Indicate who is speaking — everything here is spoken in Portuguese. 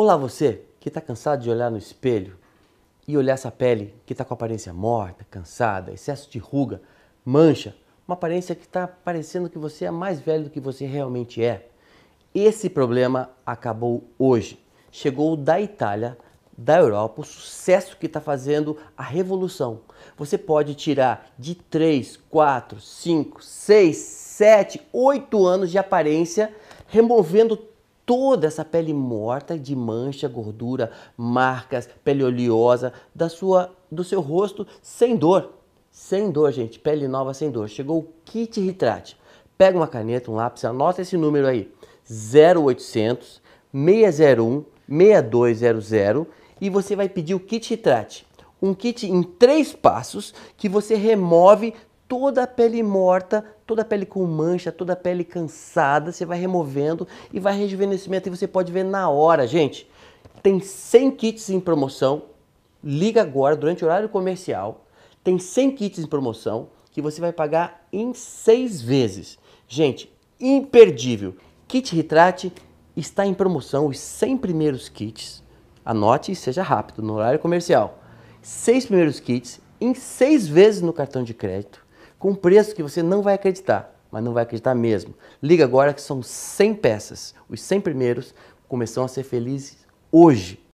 Speaker 1: Olá você que está cansado de olhar no espelho e olhar essa pele que está com aparência morta, cansada, excesso de ruga, mancha, uma aparência que está parecendo que você é mais velho do que você realmente é. Esse problema acabou hoje. Chegou da Itália, da Europa, o sucesso que está fazendo a revolução. Você pode tirar de 3, 4, 5, 6, 7, 8 anos de aparência, removendo toda essa pele morta de mancha, gordura, marcas, pele oleosa da sua, do seu rosto sem dor. Sem dor, gente, pele nova sem dor. Chegou o kit retrate. Pega uma caneta, um lápis, anota esse número aí: 0800 601 6200 e você vai pedir o kit retrate. Um kit em três passos que você remove toda a pele morta, toda a pele com mancha, toda a pele cansada, você vai removendo e vai rejuvenescimento e você pode ver na hora, gente. Tem 100 kits em promoção. Liga agora durante o horário comercial. Tem 100 kits em promoção que você vai pagar em 6 vezes. Gente, imperdível. Kit Retrate está em promoção os 100 primeiros kits. Anote e seja rápido no horário comercial. 6 primeiros kits em 6 vezes no cartão de crédito com um preço que você não vai acreditar, mas não vai acreditar mesmo. Liga agora que são 100 peças. Os 100 primeiros começam a ser felizes hoje.